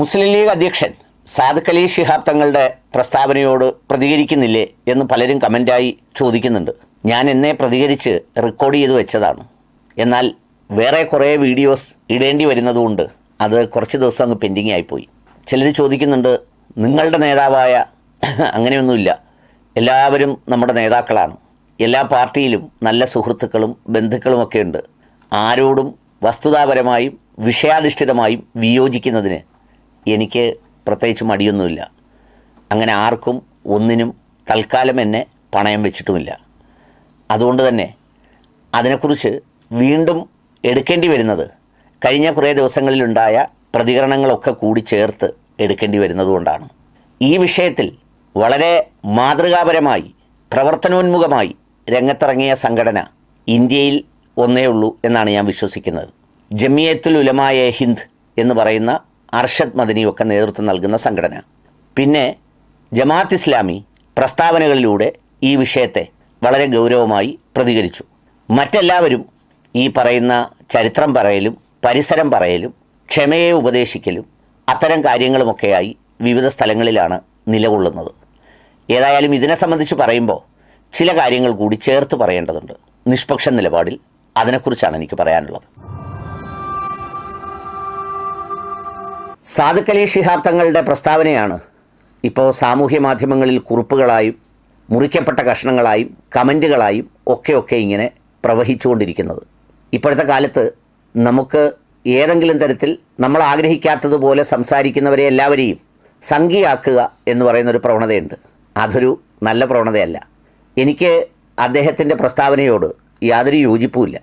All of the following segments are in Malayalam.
മുസ്ലിം ലീഗ് അധ്യക്ഷൻ സാദ് അലി ഷിഹാബ് തങ്ങളുടെ പ്രസ്താവനയോട് പ്രതികരിക്കുന്നില്ലേ എന്ന് പലരും കമൻ്റായി ചോദിക്കുന്നുണ്ട് ഞാൻ എന്നെ പ്രതികരിച്ച് റെക്കോർഡ് ചെയ്ത് വെച്ചതാണ് എന്നാൽ വേറെ കുറേ വീഡിയോസ് ഇടേണ്ടി വരുന്നതുകൊണ്ട് അത് കുറച്ച് ദിവസം അങ്ങ് പെൻഡിങ് ആയിപ്പോയി ചിലർ ചോദിക്കുന്നുണ്ട് നിങ്ങളുടെ നേതാവായ അങ്ങനെയൊന്നുമില്ല എല്ലാവരും നമ്മുടെ നേതാക്കളാണ് എല്ലാ പാർട്ടിയിലും നല്ല സുഹൃത്തുക്കളും ബന്ധുക്കളുമൊക്കെ ഉണ്ട് ആരോടും വസ്തുതാപരമായും വിഷയാധിഷ്ഠിതമായും വിയോജിക്കുന്നതിന് എനിക്ക് പ്രത്യേകിച്ച് മടിയൊന്നുമില്ല അങ്ങനെ ആർക്കും ഒന്നിനും തൽക്കാലം എന്നെ പണയം വെച്ചിട്ടുമില്ല അതുകൊണ്ട് തന്നെ അതിനെക്കുറിച്ച് വീണ്ടും എടുക്കേണ്ടി വരുന്നത് കഴിഞ്ഞ കുറേ ദിവസങ്ങളിലുണ്ടായ പ്രതികരണങ്ങളൊക്കെ കൂടി ചേർത്ത് എടുക്കേണ്ടി വരുന്നതുകൊണ്ടാണ് ഈ വിഷയത്തിൽ വളരെ മാതൃകാപരമായി പ്രവർത്തനോന്മുഖമായി രംഗത്തിറങ്ങിയ സംഘടന ഇന്ത്യയിൽ ഒന്നേ ഉള്ളൂ എന്നാണ് ഞാൻ വിശ്വസിക്കുന്നത് ജമിയത്തുൽ ഉലമായ ഹിന്ദ് എന്ന് പറയുന്ന അർഷദ് ഒക്കെ നേതൃത്വം നൽകുന്ന സംഘടന പിന്നെ ജമാഅത്ത് ഇസ്ലാമി പ്രസ്താവനകളിലൂടെ ഈ വിഷയത്തെ വളരെ ഗൗരവമായി പ്രതികരിച്ചു മറ്റെല്ലാവരും ഈ പറയുന്ന ചരിത്രം പറയലും പരിസരം പറയലും ക്ഷമയെ ഉപദേശിക്കലും അത്തരം കാര്യങ്ങളുമൊക്കെയായി വിവിധ സ്ഥലങ്ങളിലാണ് നിലകൊള്ളുന്നത് ഏതായാലും ഇതിനെ സംബന്ധിച്ച് പറയുമ്പോൾ ചില കാര്യങ്ങൾ കൂടി ചേർത്ത് പറയേണ്ടതുണ്ട് നിഷ്പക്ഷ നിലപാടിൽ അതിനെക്കുറിച്ചാണ് എനിക്ക് പറയാനുള്ളത് സാദിഖ് അലി ഷിഹാബ് തങ്ങളുടെ പ്രസ്താവനയാണ് ഇപ്പോൾ സാമൂഹ്യ മാധ്യമങ്ങളിൽ കുറിപ്പുകളായും മുറിക്കപ്പെട്ട കഷ്ണങ്ങളായും കമൻറ്റുകളായും ഒക്കെ ഒക്കെ ഇങ്ങനെ പ്രവഹിച്ചുകൊണ്ടിരിക്കുന്നത് ഇപ്പോഴത്തെ കാലത്ത് നമുക്ക് ഏതെങ്കിലും തരത്തിൽ നമ്മൾ ആഗ്രഹിക്കാത്തതുപോലെ സംസാരിക്കുന്നവരെ എല്ലാവരെയും സംഖ്യയാക്കുക എന്ന് പറയുന്നൊരു പ്രവണതയുണ്ട് അതൊരു നല്ല പ്രവണതയല്ല എനിക്ക് അദ്ദേഹത്തിൻ്റെ പ്രസ്താവനയോട് യാതൊരു യോജിപ്പുമില്ല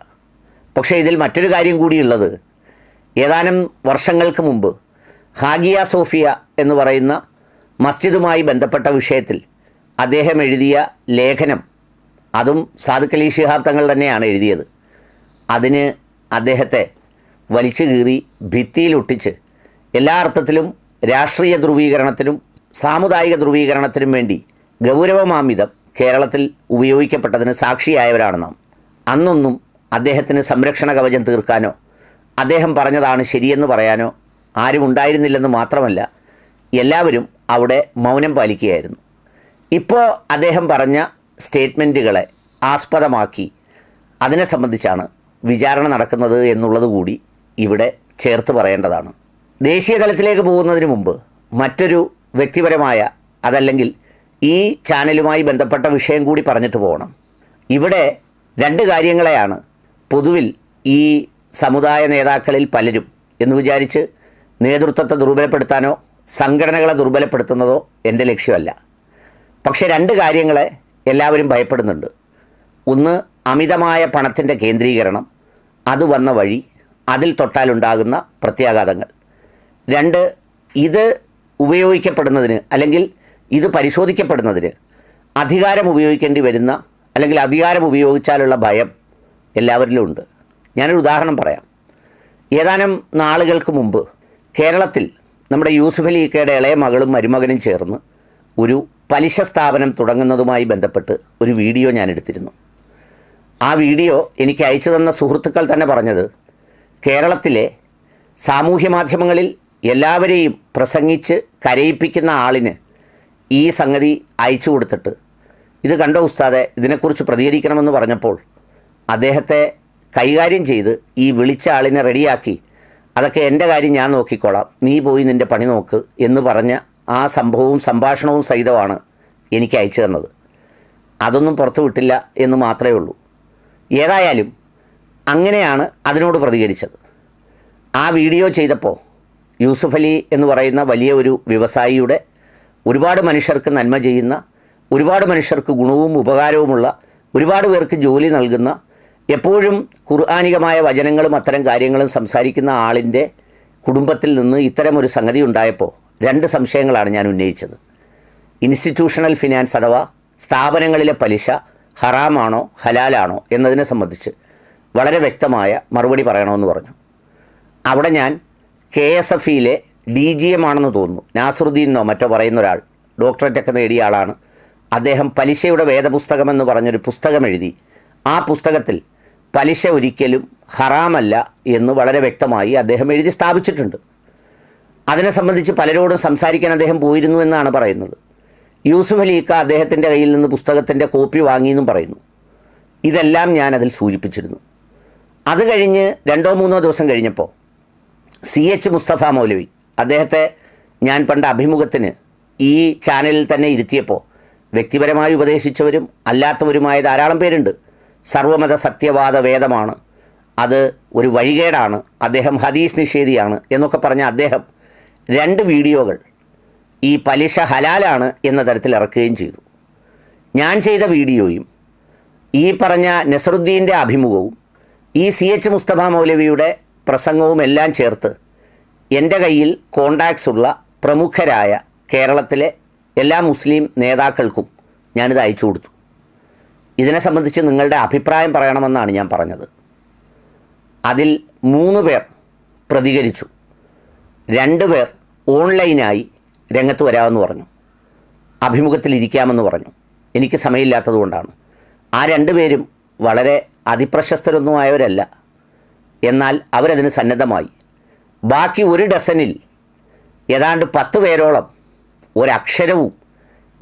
പക്ഷേ ഇതിൽ മറ്റൊരു കാര്യം കൂടിയുള്ളത് ഏതാനും വർഷങ്ങൾക്ക് മുമ്പ് ഹാഗിയ സോഫിയ എന്ന് പറയുന്ന മസ്ജിദുമായി ബന്ധപ്പെട്ട വിഷയത്തിൽ അദ്ദേഹം എഴുതിയ ലേഖനം അതും സാദിഖ് അലി ഷിഹാബ് തങ്ങൾ തന്നെയാണ് എഴുതിയത് അതിന് അദ്ദേഹത്തെ വലിച്ചു കീറി ഭിത്തിയിലൊട്ടിച്ച് എല്ലാ അർത്ഥത്തിലും രാഷ്ട്രീയ ധ്രുവീകരണത്തിനും സാമുദായിക ധ്രുവീകരണത്തിനും വേണ്ടി ഗൗരവമാമിതം കേരളത്തിൽ ഉപയോഗിക്കപ്പെട്ടതിന് സാക്ഷിയായവരാണ് നാം അന്നൊന്നും അദ്ദേഹത്തിന് സംരക്ഷണ കവചം തീർക്കാനോ അദ്ദേഹം പറഞ്ഞതാണ് ശരിയെന്ന് പറയാനോ ആരും ഉണ്ടായിരുന്നില്ലെന്ന് മാത്രമല്ല എല്ലാവരും അവിടെ മൗനം പാലിക്കുകയായിരുന്നു ഇപ്പോൾ അദ്ദേഹം പറഞ്ഞ സ്റ്റേറ്റ്മെൻറ്റുകളെ ആസ്പദമാക്കി അതിനെ സംബന്ധിച്ചാണ് വിചാരണ നടക്കുന്നത് എന്നുള്ളത് കൂടി ഇവിടെ ചേർത്ത് പറയേണ്ടതാണ് ദേശീയ തലത്തിലേക്ക് പോകുന്നതിന് മുമ്പ് മറ്റൊരു വ്യക്തിപരമായ അതല്ലെങ്കിൽ ഈ ചാനലുമായി ബന്ധപ്പെട്ട വിഷയം കൂടി പറഞ്ഞിട്ട് പോകണം ഇവിടെ രണ്ട് കാര്യങ്ങളെയാണ് പൊതുവിൽ ഈ സമുദായ നേതാക്കളിൽ പലരും എന്ന് വിചാരിച്ച് നേതൃത്വത്തെ ദുർബലപ്പെടുത്താനോ സംഘടനകളെ ദുർബലപ്പെടുത്തുന്നതോ എൻ്റെ ലക്ഷ്യമല്ല പക്ഷെ രണ്ട് കാര്യങ്ങളെ എല്ലാവരും ഭയപ്പെടുന്നുണ്ട് ഒന്ന് അമിതമായ പണത്തിൻ്റെ കേന്ദ്രീകരണം അത് വന്ന വഴി അതിൽ തൊട്ടാലുണ്ടാകുന്ന പ്രത്യാഘാതങ്ങൾ രണ്ട് ഇത് ഉപയോഗിക്കപ്പെടുന്നതിന് അല്ലെങ്കിൽ ഇത് പരിശോധിക്കപ്പെടുന്നതിന് അധികാരം ഉപയോഗിക്കേണ്ടി വരുന്ന അല്ലെങ്കിൽ അധികാരം ഉപയോഗിച്ചാലുള്ള ഭയം എല്ലാവരിലും ഉണ്ട് ഞാനൊരു ഉദാഹരണം പറയാം ഏതാനും നാളുകൾക്ക് മുമ്പ് കേരളത്തിൽ നമ്മുടെ യൂസുഫ് അലീക്കയുടെ ഇളയ മകളും മരുമകനും ചേർന്ന് ഒരു പലിശ സ്ഥാപനം തുടങ്ങുന്നതുമായി ബന്ധപ്പെട്ട് ഒരു വീഡിയോ ഞാൻ എടുത്തിരുന്നു ആ വീഡിയോ എനിക്ക് അയച്ചു തന്ന സുഹൃത്തുക്കൾ തന്നെ പറഞ്ഞത് കേരളത്തിലെ സാമൂഹ്യ മാധ്യമങ്ങളിൽ എല്ലാവരെയും പ്രസംഗിച്ച് കരയിപ്പിക്കുന്ന ആളിന് ഈ സംഗതി അയച്ചു കൊടുത്തിട്ട് ഇത് കണ്ടോ ഉസ്താദെ ഇതിനെക്കുറിച്ച് പ്രതികരിക്കണമെന്ന് പറഞ്ഞപ്പോൾ അദ്ദേഹത്തെ കൈകാര്യം ചെയ്ത് ഈ വിളിച്ച ആളിനെ റെഡിയാക്കി അതൊക്കെ എൻ്റെ കാര്യം ഞാൻ നോക്കിക്കോളാം നീ പോയി നിൻ്റെ പണി നോക്ക് എന്ന് പറഞ്ഞ ആ സംഭവവും സംഭാഷണവും സഹിതമാണ് എനിക്ക് അയച്ചു തന്നത് അതൊന്നും പുറത്തു വിട്ടില്ല എന്ന് മാത്രമേ ഉള്ളൂ ഏതായാലും അങ്ങനെയാണ് അതിനോട് പ്രതികരിച്ചത് ആ വീഡിയോ ചെയ്തപ്പോൾ യൂസുഫ് അലി എന്ന് പറയുന്ന വലിയ ഒരു വ്യവസായിയുടെ ഒരുപാട് മനുഷ്യർക്ക് നന്മ ചെയ്യുന്ന ഒരുപാട് മനുഷ്യർക്ക് ഗുണവും ഉപകാരവുമുള്ള ഒരുപാട് പേർക്ക് ജോലി നൽകുന്ന എപ്പോഴും ഖുർആാനികമായ വചനങ്ങളും അത്തരം കാര്യങ്ങളും സംസാരിക്കുന്ന ആളിൻ്റെ കുടുംബത്തിൽ നിന്ന് ഇത്തരമൊരു സംഗതി ഉണ്ടായപ്പോൾ രണ്ട് സംശയങ്ങളാണ് ഞാൻ ഉന്നയിച്ചത് ഇൻസ്റ്റിറ്റ്യൂഷണൽ ഫിനാൻസ് അഥവാ സ്ഥാപനങ്ങളിലെ പലിശ ഹറാമാണോ ഹലാലാണോ എന്നതിനെ സംബന്ധിച്ച് വളരെ വ്യക്തമായ മറുപടി പറയണമെന്ന് പറഞ്ഞു അവിടെ ഞാൻ കെ എസ് എഫ് ഇയിലെ ഡി ജി എം ആണെന്ന് തോന്നുന്നു നാസറുദ്ദീനോ മറ്റോ പറയുന്ന ഒരാൾ ഡോക്ടറേറ്റ് ഒക്കെ നേടിയ ആളാണ് അദ്ദേഹം പലിശയുടെ വേദപുസ്തകം എന്ന് പറഞ്ഞൊരു പുസ്തകം എഴുതി ആ പുസ്തകത്തിൽ പലിശ ഒരിക്കലും ഹറാമല്ല എന്ന് വളരെ വ്യക്തമായി അദ്ദേഹം എഴുതി സ്ഥാപിച്ചിട്ടുണ്ട് അതിനെ സംബന്ധിച്ച് പലരോടും സംസാരിക്കാൻ അദ്ദേഹം പോയിരുന്നു എന്നാണ് പറയുന്നത് യൂസുഫ് അലീക്ക അദ്ദേഹത്തിൻ്റെ കയ്യിൽ നിന്ന് പുസ്തകത്തിൻ്റെ കോപ്പി വാങ്ങിയെന്നും പറയുന്നു ഇതെല്ലാം ഞാൻ അതിൽ സൂചിപ്പിച്ചിരുന്നു അത് കഴിഞ്ഞ് രണ്ടോ മൂന്നോ ദിവസം കഴിഞ്ഞപ്പോൾ സി എച്ച് മുസ്തഫ മൗലവി അദ്ദേഹത്തെ ഞാൻ പണ്ട് അഭിമുഖത്തിന് ഈ ചാനലിൽ തന്നെ ഇരുത്തിയപ്പോൾ വ്യക്തിപരമായി ഉപദേശിച്ചവരും അല്ലാത്തവരുമായ ധാരാളം പേരുണ്ട് സർവമത സത്യവാദ വേദമാണ് അത് ഒരു വഴികേടാണ് അദ്ദേഹം ഹദീസ് നിഷേധിയാണ് എന്നൊക്കെ പറഞ്ഞ അദ്ദേഹം രണ്ട് വീഡിയോകൾ ഈ പലിശ ഹലാലാണ് എന്ന തരത്തിൽ ഇറക്കുകയും ചെയ്തു ഞാൻ ചെയ്ത വീഡിയോയും ഈ പറഞ്ഞ നസറുദ്ദീൻ്റെ അഭിമുഖവും ഈ സി എച്ച് മുസ്തഫ മൗലവിയുടെ പ്രസംഗവും എല്ലാം ചേർത്ത് എൻ്റെ കയ്യിൽ കോണ്ടാക്ട്സ് ഉള്ള പ്രമുഖരായ കേരളത്തിലെ എല്ലാ മുസ്ലിം നേതാക്കൾക്കും ഞാനിത് അയച്ചു കൊടുത്തു ഇതിനെ സംബന്ധിച്ച് നിങ്ങളുടെ അഭിപ്രായം പറയണമെന്നാണ് ഞാൻ പറഞ്ഞത് അതിൽ മൂന്ന് പേർ പ്രതികരിച്ചു രണ്ട് പേർ ഓൺലൈനായി രംഗത്ത് വരാമെന്ന് പറഞ്ഞു ഇരിക്കാമെന്ന് പറഞ്ഞു എനിക്ക് സമയമില്ലാത്തതുകൊണ്ടാണ് ആ രണ്ട് പേരും വളരെ അതിപ്രശസ്തരൊന്നുമായവരല്ല എന്നാൽ അവരതിന് സന്നദ്ധമായി ബാക്കി ഒരു ഡസനിൽ ഏതാണ്ട് പത്ത് പേരോളം ഒരക്ഷരവും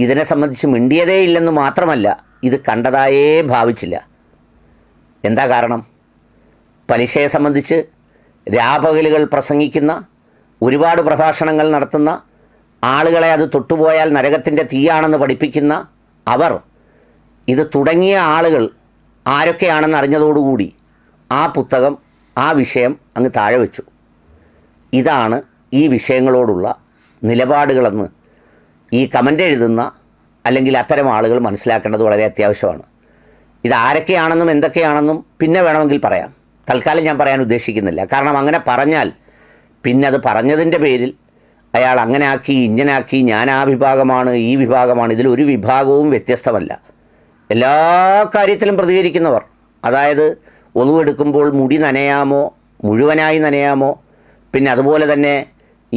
ഇതിനെ സംബന്ധിച്ച് മിണ്ടിയതേയില്ലെന്ന് മാത്രമല്ല ഇത് കണ്ടതായേ ഭാവിച്ചില്ല എന്താ കാരണം പലിശയെ സംബന്ധിച്ച് രാപകലുകൾ പ്രസംഗിക്കുന്ന ഒരുപാട് പ്രഭാഷണങ്ങൾ നടത്തുന്ന ആളുകളെ അത് തൊട്ടുപോയാൽ നരകത്തിൻ്റെ തീയാണെന്ന് പഠിപ്പിക്കുന്ന അവർ ഇത് തുടങ്ങിയ ആളുകൾ ആരൊക്കെയാണെന്ന് അറിഞ്ഞതോടുകൂടി ആ പുസ്തകം ആ വിഷയം അങ്ങ് താഴെ വെച്ചു ഇതാണ് ഈ വിഷയങ്ങളോടുള്ള നിലപാടുകളെന്ന് ഈ കമൻ്റ് എഴുതുന്ന അല്ലെങ്കിൽ അത്തരം ആളുകൾ മനസ്സിലാക്കേണ്ടത് വളരെ അത്യാവശ്യമാണ് ഇത് ആരൊക്കെയാണെന്നും എന്തൊക്കെയാണെന്നും പിന്നെ വേണമെങ്കിൽ പറയാം തൽക്കാലം ഞാൻ പറയാൻ ഉദ്ദേശിക്കുന്നില്ല കാരണം അങ്ങനെ പറഞ്ഞാൽ പിന്നെ അത് പറഞ്ഞതിൻ്റെ പേരിൽ അയാൾ അങ്ങനെ ആക്കി ഇങ്ങനാക്കി ഞാൻ ആ വിഭാഗമാണ് ഈ വിഭാഗമാണ് ഇതിൽ ഒരു വിഭാഗവും വ്യത്യസ്തമല്ല എല്ലാ കാര്യത്തിലും പ്രതികരിക്കുന്നവർ അതായത് ഒളിവെടുക്കുമ്പോൾ മുടി നനയാമോ മുഴുവനായി നനയാമോ പിന്നെ അതുപോലെ തന്നെ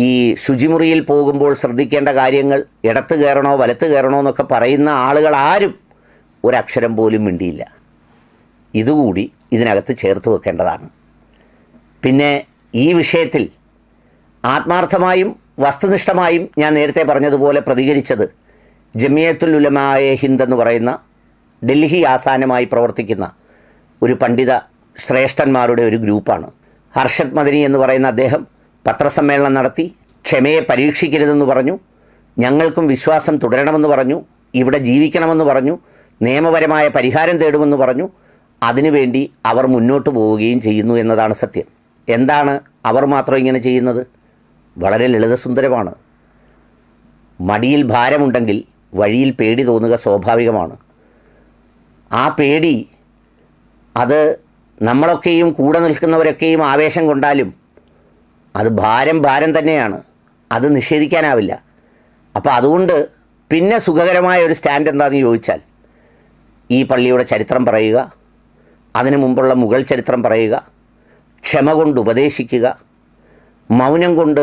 ഈ ശുചിമുറിയിൽ പോകുമ്പോൾ ശ്രദ്ധിക്കേണ്ട കാര്യങ്ങൾ ഇടത്ത് കയറണോ വലത്ത് കയറണോ എന്നൊക്കെ പറയുന്ന ആളുകൾ ആരും ഒരക്ഷരം പോലും മിണ്ടിയില്ല ഇതുകൂടി ഇതിനകത്ത് ചേർത്ത് വെക്കേണ്ടതാണ് പിന്നെ ഈ വിഷയത്തിൽ ആത്മാർത്ഥമായും വസ്തുനിഷ്ഠമായും ഞാൻ നേരത്തെ പറഞ്ഞതുപോലെ പ്രതികരിച്ചത് ജമിയത്തുൽ ഉലമായ ഹിന്ദ് എന്ന് പറയുന്ന ഡൽഹി ആസാനമായി പ്രവർത്തിക്കുന്ന ഒരു പണ്ഡിത ശ്രേഷ്ഠന്മാരുടെ ഒരു ഗ്രൂപ്പാണ് ഹർഷത് മദനി എന്ന് പറയുന്ന അദ്ദേഹം പത്രസമ്മേളനം നടത്തി ക്ഷമയെ പരീക്ഷിക്കരുതെന്ന് പറഞ്ഞു ഞങ്ങൾക്കും വിശ്വാസം തുടരണമെന്ന് പറഞ്ഞു ഇവിടെ ജീവിക്കണമെന്ന് പറഞ്ഞു നിയമപരമായ പരിഹാരം തേടുമെന്ന് പറഞ്ഞു അതിനുവേണ്ടി അവർ മുന്നോട്ട് പോവുകയും ചെയ്യുന്നു എന്നതാണ് സത്യം എന്താണ് അവർ മാത്രം ഇങ്ങനെ ചെയ്യുന്നത് വളരെ ലളിതസുന്ദരമാണ് മടിയിൽ ഭാരമുണ്ടെങ്കിൽ വഴിയിൽ പേടി തോന്നുക സ്വാഭാവികമാണ് ആ പേടി അത് നമ്മളൊക്കെയും കൂടെ നിൽക്കുന്നവരൊക്കെയും ആവേശം കൊണ്ടാലും അത് ഭാരം ഭാരം തന്നെയാണ് അത് നിഷേധിക്കാനാവില്ല അപ്പോൾ അതുകൊണ്ട് പിന്നെ സുഖകരമായ ഒരു സ്റ്റാൻഡ് എന്താണെന്ന് ചോദിച്ചാൽ ഈ പള്ളിയുടെ ചരിത്രം പറയുക അതിനു മുമ്പുള്ള മുഗൾ ചരിത്രം പറയുക ക്ഷമ കൊണ്ട് ഉപദേശിക്കുക മൗനം കൊണ്ട്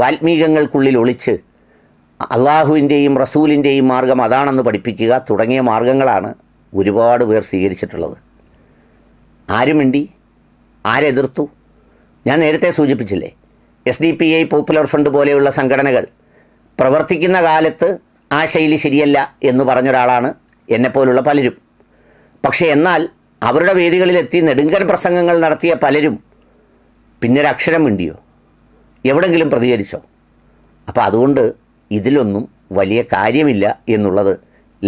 വാൽമീകങ്ങൾക്കുള്ളിൽ ഒളിച്ച് അള്ളാഹുവിൻ്റെയും റസൂലിൻ്റെയും മാർഗം അതാണെന്ന് പഠിപ്പിക്കുക തുടങ്ങിയ മാർഗങ്ങളാണ് ഒരുപാട് പേർ സ്വീകരിച്ചിട്ടുള്ളത് ആരുമിണ്ടി ആരെതിർത്തു ഞാൻ നേരത്തെ സൂചിപ്പിച്ചില്ലേ S D P I popular front പോലെയുള്ള സംഘടനകൾ പ്രവർത്തിക്കുന്ന കാലത്ത് ആ ശൈലി ശരിയല്ല എന്ന് പറഞ്ഞൊരാളാണ് എന്നെപ്പോലുള്ള പലരും പക്ഷേ എന്നാൽ അവരുടെ വേദികളിലെത്തി നെടുങ്കൻ പ്രസംഗങ്ങൾ നടത്തിയ പലരും പിന്നൊരക്ഷരം മിണ്ടിയോ എവിടെങ്കിലും പ്രതികരിച്ചോ അപ്പോൾ അതുകൊണ്ട് ഇതിലൊന്നും വലിയ കാര്യമില്ല എന്നുള്ളത്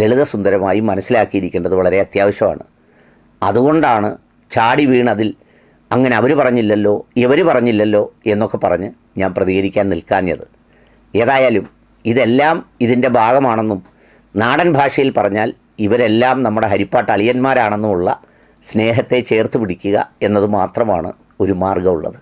ലളിതസുന്ദരമായി മനസ്സിലാക്കിയിരിക്കേണ്ടത് വളരെ അത്യാവശ്യമാണ് അതുകൊണ്ടാണ് ചാടി വീണതിൽ അങ്ങനെ അവർ പറഞ്ഞില്ലല്ലോ ഇവർ പറഞ്ഞില്ലല്ലോ എന്നൊക്കെ പറഞ്ഞ് ഞാൻ പ്രതികരിക്കാൻ നിൽക്കാഞ്ഞത് ഏതായാലും ഇതെല്ലാം ഇതിൻ്റെ ഭാഗമാണെന്നും നാടൻ ഭാഷയിൽ പറഞ്ഞാൽ ഇവരെല്ലാം നമ്മുടെ ഹരിപ്പാട്ട് അളിയന്മാരാണെന്നുമുള്ള സ്നേഹത്തെ ചേർത്ത് പിടിക്കുക എന്നത് മാത്രമാണ് ഒരു മാർഗമുള്ളത്